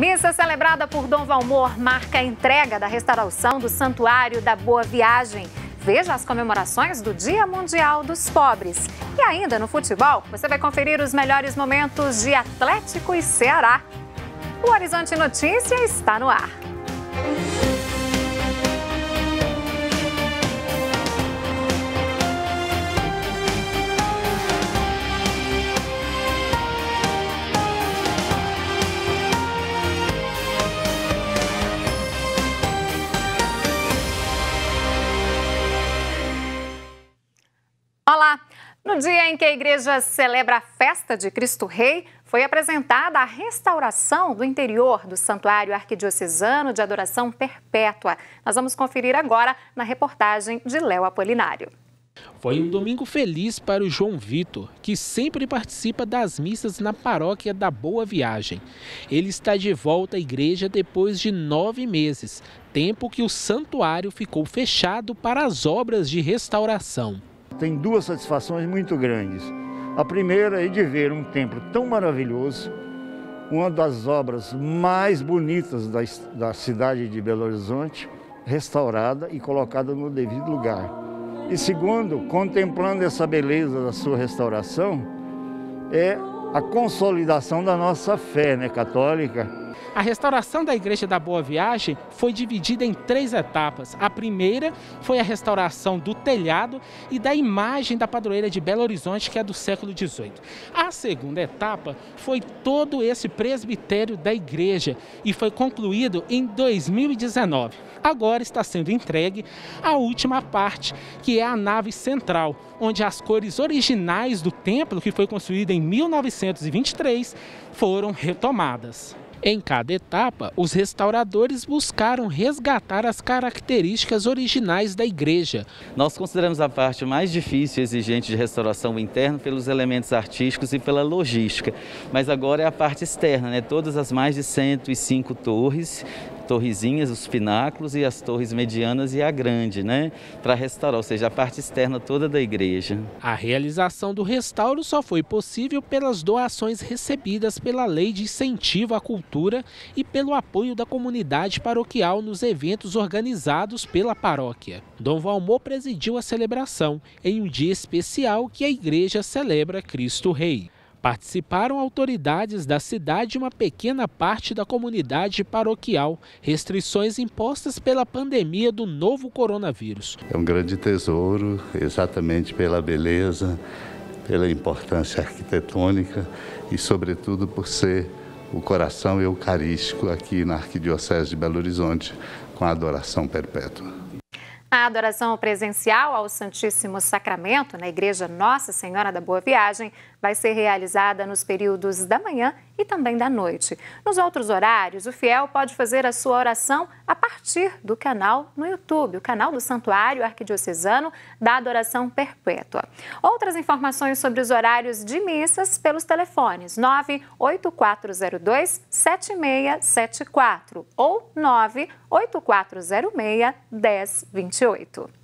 Missa celebrada por Dom Valmor marca a entrega da restauração do Santuário da Boa Viagem. Veja as comemorações do Dia Mundial dos Pobres. E ainda no futebol, você vai conferir os melhores momentos de Atlético e Ceará. O Horizonte Notícia está no ar. No dia em que a igreja celebra a festa de Cristo Rei, foi apresentada a restauração do interior do Santuário Arquidiocesano de Adoração Perpétua. Nós vamos conferir agora na reportagem de Léo Apolinário. Foi um domingo feliz para o João Vitor, que sempre participa das missas na paróquia da Boa Viagem. Ele está de volta à igreja depois de nove meses, tempo que o santuário ficou fechado para as obras de restauração tem duas satisfações muito grandes. A primeira é de ver um templo tão maravilhoso, uma das obras mais bonitas da, da cidade de Belo Horizonte, restaurada e colocada no devido lugar. E segundo, contemplando essa beleza da sua restauração, é a consolidação da nossa fé né, católica, a restauração da Igreja da Boa Viagem foi dividida em três etapas. A primeira foi a restauração do telhado e da imagem da padroeira de Belo Horizonte, que é do século XVIII. A segunda etapa foi todo esse presbitério da igreja e foi concluído em 2019. Agora está sendo entregue a última parte, que é a nave central, onde as cores originais do templo, que foi construída em 1923, foram retomadas. Em cada etapa, os restauradores buscaram resgatar as características originais da igreja. Nós consideramos a parte mais difícil e exigente de restauração interna pelos elementos artísticos e pela logística, mas agora é a parte externa, né? todas as mais de 105 torres torrezinhas, os pináculos e as torres medianas e a grande, né? Para restaurar, ou seja, a parte externa toda da igreja. A realização do restauro só foi possível pelas doações recebidas pela Lei de Incentivo à Cultura e pelo apoio da comunidade paroquial nos eventos organizados pela paróquia. Dom Valmor presidiu a celebração em um dia especial que a igreja celebra Cristo Rei. Participaram autoridades da cidade e uma pequena parte da comunidade paroquial, restrições impostas pela pandemia do novo coronavírus. É um grande tesouro, exatamente pela beleza, pela importância arquitetônica e, sobretudo, por ser o coração eucarístico aqui na Arquidiocese de Belo Horizonte, com a adoração perpétua. A adoração presencial ao Santíssimo Sacramento na Igreja Nossa Senhora da Boa Viagem vai ser realizada nos períodos da manhã e também da noite. Nos outros horários, o fiel pode fazer a sua oração a partir do canal no YouTube, o canal do Santuário Arquidiocesano da Adoração Perpétua. Outras informações sobre os horários de missas pelos telefones 98402 7674 ou 98406 1028.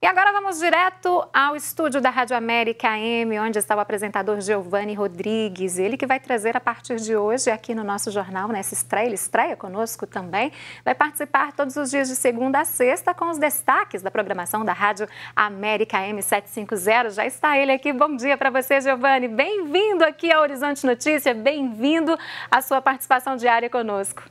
E agora vamos direto ao estúdio da Rádio América AM, onde está o apresentador Giovanni Rodrigues. Ele que vai trazer a partir de hoje aqui no nosso jornal, nessa estreia, ele estreia conosco também. Vai participar todos os dias de segunda a sexta com os destaques da programação da Rádio América AM 750. Já está ele aqui. Bom dia para você, Giovanni. Bem-vindo aqui ao Horizonte Notícia, bem-vindo à sua participação diária conosco.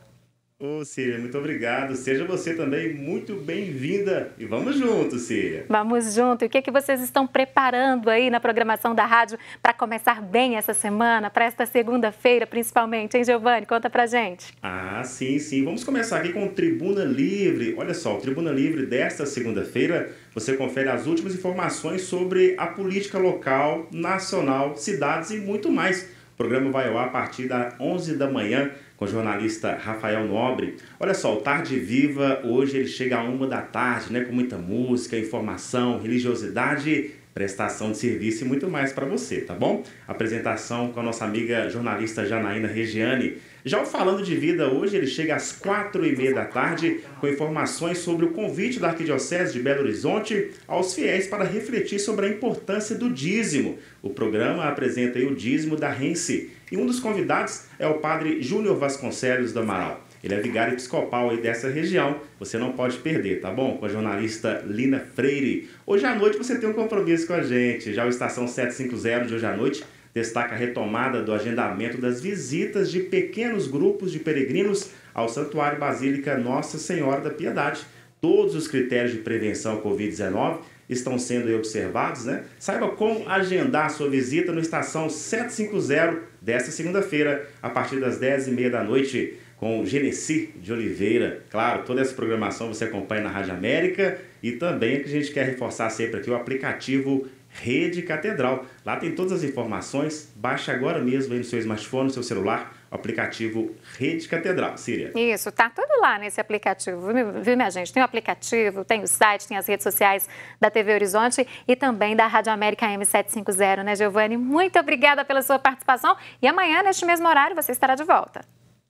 Ô, oh, Cília, muito obrigado. Seja você também muito bem-vinda. E vamos juntos, Cília. Vamos junto. E o que, é que vocês estão preparando aí na programação da rádio para começar bem essa semana, para esta segunda-feira principalmente, hein, Giovanni? Conta pra gente. Ah, sim, sim. Vamos começar aqui com Tribuna Livre. Olha só, o Tribuna Livre desta segunda-feira você confere as últimas informações sobre a política local, nacional, cidades e muito mais. O programa vai ao ar a partir das 11 da manhã com o jornalista Rafael Nobre. Olha só, o Tarde Viva hoje ele chega a uma da tarde, né? Com muita música, informação, religiosidade, prestação de serviço e muito mais para você, tá bom? Apresentação com a nossa amiga jornalista Janaína Regiane. Já o Falando de Vida hoje, ele chega às quatro e meia da tarde com informações sobre o convite da Arquidiocese de Belo Horizonte aos fiéis para refletir sobre a importância do dízimo. O programa apresenta o dízimo da Rense e um dos convidados é o padre Júnior Vasconcelos do Amaral. Ele é vigário episcopal aí dessa região. Você não pode perder, tá bom? Com a jornalista Lina Freire. Hoje à noite você tem um compromisso com a gente. Já o Estação 750 de hoje à noite destaca a retomada do agendamento das visitas de pequenos grupos de peregrinos ao Santuário Basílica Nossa Senhora da Piedade. Todos os critérios de prevenção Covid-19 estão sendo observados, né? Saiba como agendar sua visita no Estação 750 desta segunda-feira, a partir das 10h30 da noite, com Genesi de Oliveira. Claro, toda essa programação você acompanha na Rádio América e também é que a gente quer reforçar sempre aqui o aplicativo Rede Catedral. Lá tem todas as informações. Baixe agora mesmo aí no seu smartphone, no seu celular, o aplicativo Rede Catedral, Síria. Isso, tá tudo lá nesse aplicativo, viu, minha gente? Tem o aplicativo, tem o site, tem as redes sociais da TV Horizonte e também da Rádio América M750, né, Giovanni? Muito obrigada pela sua participação e amanhã, neste mesmo horário, você estará de volta.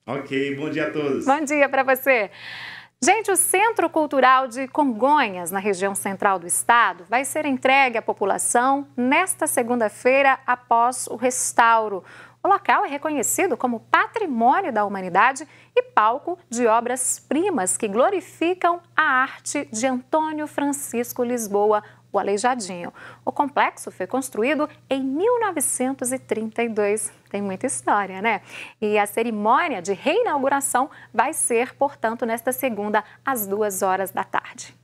Ok, bom dia a todos. Bom dia para você. Gente, o Centro Cultural de Congonhas, na região central do estado, vai ser entregue à população nesta segunda-feira após o restauro. O local é reconhecido como Patrimônio da Humanidade e palco de obras-primas que glorificam a arte de Antônio Francisco Lisboa, o Aleijadinho. O complexo foi construído em 1932. Tem muita história, né? E a cerimônia de reinauguração vai ser, portanto, nesta segunda, às duas horas da tarde.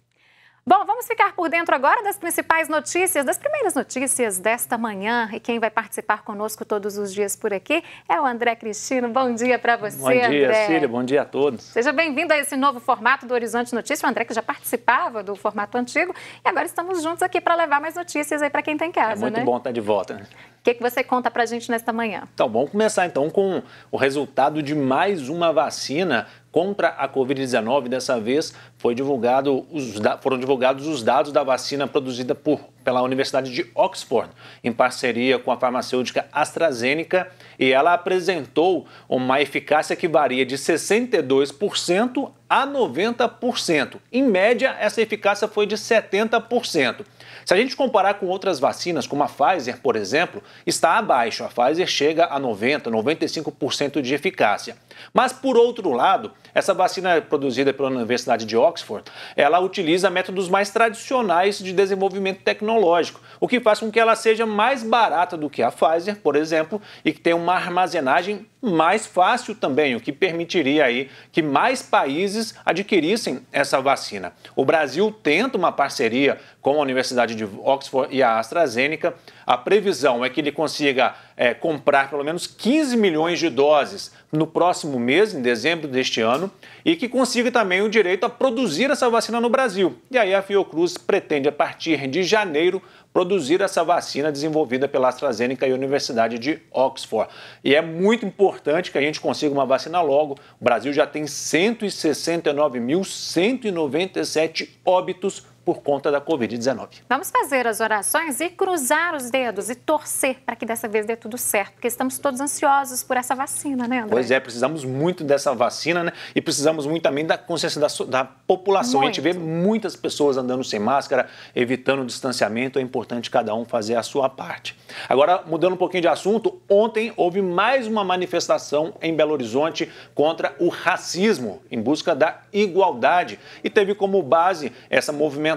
Bom, vamos ficar por dentro agora das principais notícias, das primeiras notícias desta manhã. E quem vai participar conosco todos os dias por aqui é o André Cristino. Bom dia para você, Bom dia, André. Cília. Bom dia a todos. Seja bem-vindo a esse novo formato do Horizonte Notícias. O André que já participava do formato antigo e agora estamos juntos aqui para levar mais notícias aí para quem está em é casa, É muito né? bom estar tá de volta, né? O que, que você conta para a gente nesta manhã? Então, vamos começar então com o resultado de mais uma vacina contra a Covid-19. Dessa vez foi divulgado os, foram divulgados os dados da vacina produzida por, pela Universidade de Oxford, em parceria com a farmacêutica AstraZeneca, e ela apresentou uma eficácia que varia de 62% a 90%. Em média, essa eficácia foi de 70%. Se a gente comparar com outras vacinas, como a Pfizer, por exemplo, está abaixo. A Pfizer chega a 90, 95% de eficácia. Mas por outro lado, essa vacina produzida pela Universidade de Oxford, ela utiliza métodos mais tradicionais de desenvolvimento tecnológico, o que faz com que ela seja mais barata do que a Pfizer, por exemplo, e que tenha uma armazenagem mais fácil também, o que permitiria aí que mais países adquirissem essa vacina. O Brasil tenta uma parceria com a Universidade de Oxford e a AstraZeneca a previsão é que ele consiga é, comprar pelo menos 15 milhões de doses no próximo mês, em dezembro deste ano, e que consiga também o direito a produzir essa vacina no Brasil. E aí a Fiocruz pretende, a partir de janeiro, produzir essa vacina desenvolvida pela AstraZeneca e a Universidade de Oxford. E é muito importante que a gente consiga uma vacina logo. O Brasil já tem 169.197 óbitos por conta da Covid-19. Vamos fazer as orações e cruzar os dedos e torcer para que dessa vez dê tudo certo, porque estamos todos ansiosos por essa vacina, né, André? Pois é, precisamos muito dessa vacina, né? E precisamos muito também da consciência da, da população. Muito. A gente vê muitas pessoas andando sem máscara, evitando o distanciamento, é importante cada um fazer a sua parte. Agora, mudando um pouquinho de assunto, ontem houve mais uma manifestação em Belo Horizonte contra o racismo, em busca da igualdade, e teve como base essa movimentação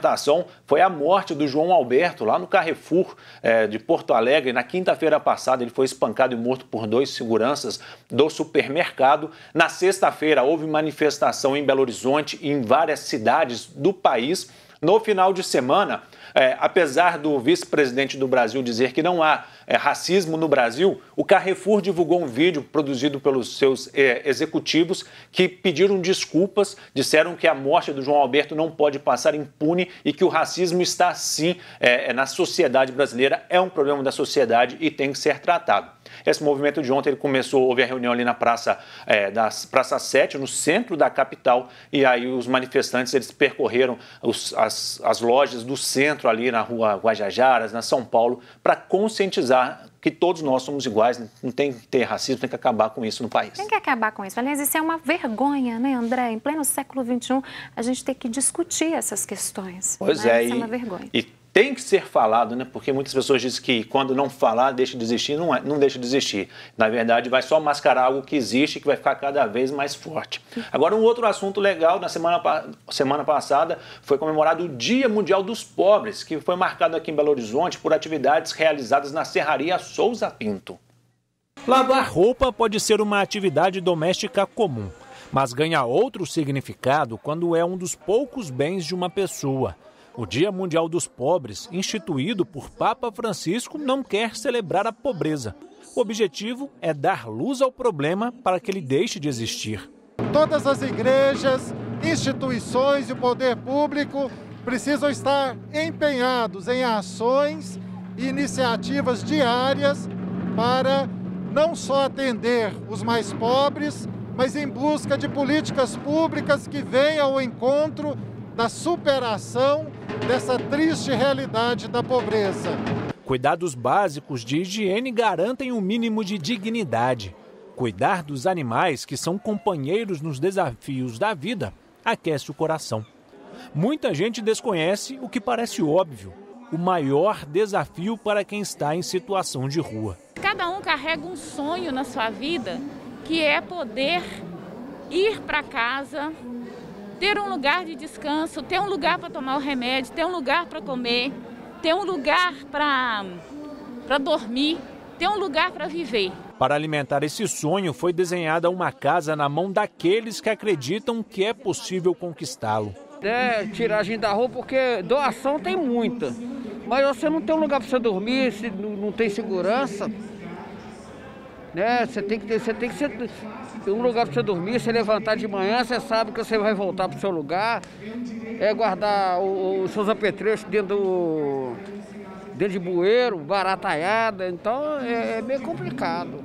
foi a morte do João Alberto, lá no Carrefour é, de Porto Alegre. Na quinta-feira passada, ele foi espancado e morto por dois seguranças do supermercado. Na sexta-feira, houve manifestação em Belo Horizonte e em várias cidades do país no final de semana, é, apesar do vice-presidente do Brasil dizer que não há é, racismo no Brasil, o Carrefour divulgou um vídeo produzido pelos seus é, executivos que pediram desculpas, disseram que a morte do João Alberto não pode passar impune e que o racismo está sim é, é, na sociedade brasileira, é um problema da sociedade e tem que ser tratado. Esse movimento de ontem ele começou, houve a reunião ali na Praça, é, da praça 7, no centro da capital, e aí os manifestantes eles percorreram os, as, as lojas do centro ali na rua Guajajaras, na São Paulo, para conscientizar que todos nós somos iguais, não tem que ter racismo, tem que acabar com isso no país. Tem que acabar com isso. Aliás, isso é uma vergonha, né, André? Em pleno século XXI, a gente tem que discutir essas questões. Pois né? é. Isso é e, é uma vergonha. E tem que ser falado, né? Porque muitas pessoas dizem que quando não falar, deixa de existir, não, é, não deixa de existir. Na verdade, vai só mascarar algo que existe, e que vai ficar cada vez mais forte. Agora, um outro assunto legal, na semana, semana passada foi comemorado o Dia Mundial dos Pobres, que foi marcado aqui em Belo Horizonte por atividades realizadas na Serraria Souza Pinto. Lavar roupa pode ser uma atividade doméstica comum, mas ganha outro significado quando é um dos poucos bens de uma pessoa. O Dia Mundial dos Pobres, instituído por Papa Francisco, não quer celebrar a pobreza. O objetivo é dar luz ao problema para que ele deixe de existir. Todas as igrejas, instituições e o poder público precisam estar empenhados em ações e iniciativas diárias para não só atender os mais pobres, mas em busca de políticas públicas que venham ao encontro na superação dessa triste realidade da pobreza. Cuidados básicos de higiene garantem um mínimo de dignidade. Cuidar dos animais, que são companheiros nos desafios da vida, aquece o coração. Muita gente desconhece o que parece óbvio, o maior desafio para quem está em situação de rua. Cada um carrega um sonho na sua vida, que é poder ir para casa ter um lugar de descanso, ter um lugar para tomar o remédio, ter um lugar para comer, ter um lugar para dormir, ter um lugar para viver. Para alimentar esse sonho, foi desenhada uma casa na mão daqueles que acreditam que é possível conquistá-lo. É tiragem da rua, porque doação tem muita. Mas você não tem um lugar para você dormir, não tem segurança, né? Você tem que ter, você tem que ser um lugar para você dormir, você levantar de manhã, você sabe que você vai voltar para o seu lugar, é guardar os seus apetrechos dentro do, dentro de bueiro, barataiada, então é, é meio complicado.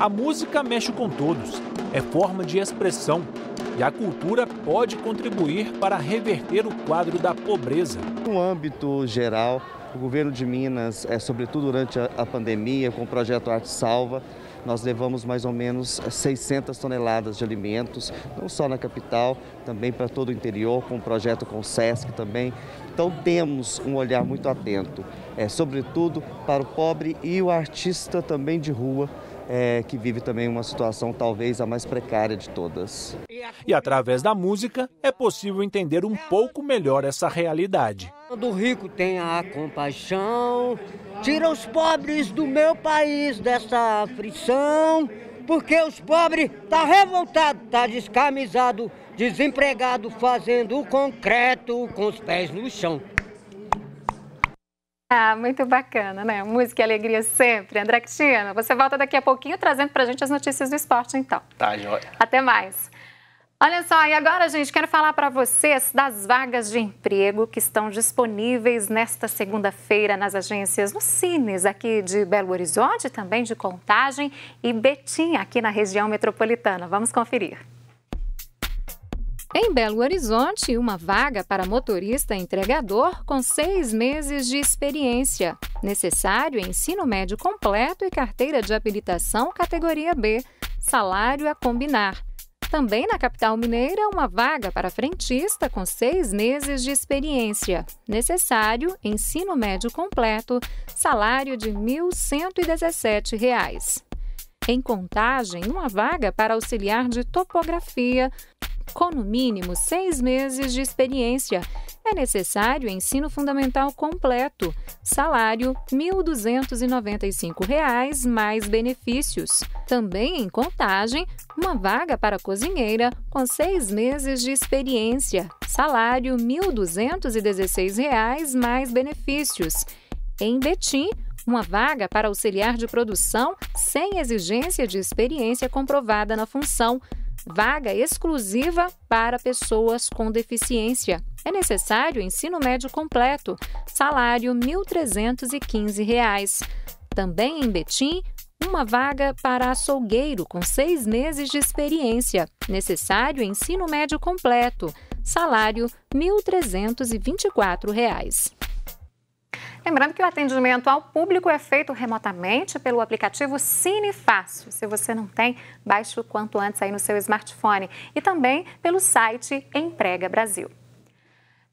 A música mexe com todos, é forma de expressão. E a cultura pode contribuir para reverter o quadro da pobreza. No âmbito geral, o governo de Minas, é, sobretudo durante a, pandemia, com o projeto Arte Salva, nós levamos mais ou menos 600 toneladas de alimentos, não só na capital, também para todo o interior, com o projeto com o SESC também. Então temos um olhar muito atento, é, sobretudo para o pobre e o artista também de rua, é, que vive também uma situação talvez a mais precária de todas. E através da música é possível entender um pouco melhor essa realidade. Do rico tem a compaixão, tira os pobres do meu país dessa aflição, porque os pobres tá revoltado, tá descamisado, desempregado, fazendo concreto com os pés no chão. Ah, muito bacana, né? Música e alegria sempre. André Cristina, você volta daqui a pouquinho trazendo pra gente as notícias do esporte, então. Tá, joia. Até mais. Olha só, e agora, gente, quero falar para vocês das vagas de emprego que estão disponíveis nesta segunda-feira nas agências, no Cines, aqui de Belo Horizonte, também de Contagem e Betim, aqui na região metropolitana. Vamos conferir. Em Belo Horizonte, uma vaga para motorista entregador com seis meses de experiência. Necessário ensino médio completo e carteira de habilitação categoria B. Salário a combinar. Também na capital mineira, uma vaga para frentista com seis meses de experiência. Necessário, ensino médio completo, salário de R$ 1.117. Em contagem, uma vaga para auxiliar de topografia com no mínimo seis meses de experiência. É necessário ensino fundamental completo, salário R$ 1.295 mais benefícios. Também em contagem, uma vaga para cozinheira com seis meses de experiência, salário R$ 1.216 mais benefícios. Em Betim, uma vaga para auxiliar de produção sem exigência de experiência comprovada na função, vaga exclusiva para pessoas com deficiência. É necessário ensino médio completo, salário R$ 1.315. Também em Betim, uma vaga para açougueiro com seis meses de experiência, necessário ensino médio completo, salário R$ 1.324. Lembrando que o atendimento ao público é feito remotamente pelo aplicativo Cine Fácil. Se você não tem, baixe o quanto antes aí no seu smartphone e também pelo site Emprega Brasil.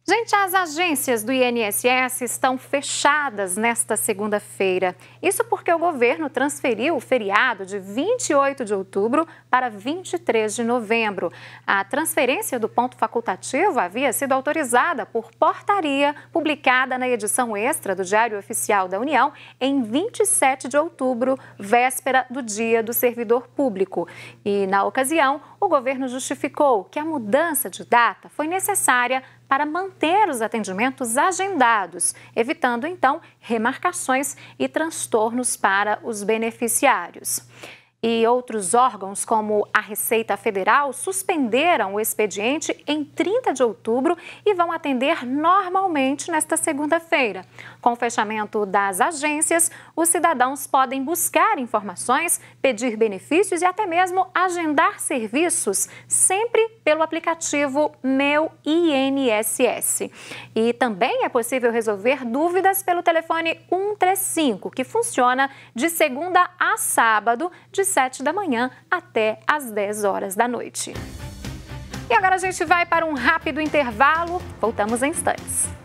Gente, as agências do INSS estão fechadas nesta segunda-feira. Isso porque o governo transferiu o feriado de 28 de outubro para 23 de novembro. A transferência do ponto facultativo havia sido autorizada por portaria publicada na edição extra do Diário Oficial da União em 27 de outubro, véspera do Dia do Servidor Público. E, na ocasião, o governo justificou que a mudança de data foi necessária para manter os atendimentos agendados, evitando então remarcações e transtornos para os beneficiários. E outros órgãos, como a Receita Federal, suspenderam o expediente em 30 de outubro e vão atender normalmente nesta segunda-feira. Com o fechamento das agências, os cidadãos podem buscar informações, pedir benefícios e até mesmo agendar serviços, sempre pelo aplicativo Meu INSS. E também é possível resolver dúvidas pelo telefone 135, que funciona de segunda a sábado, de 7 da manhã até às 10 horas da noite. E agora a gente vai para um rápido intervalo. Voltamos em instantes.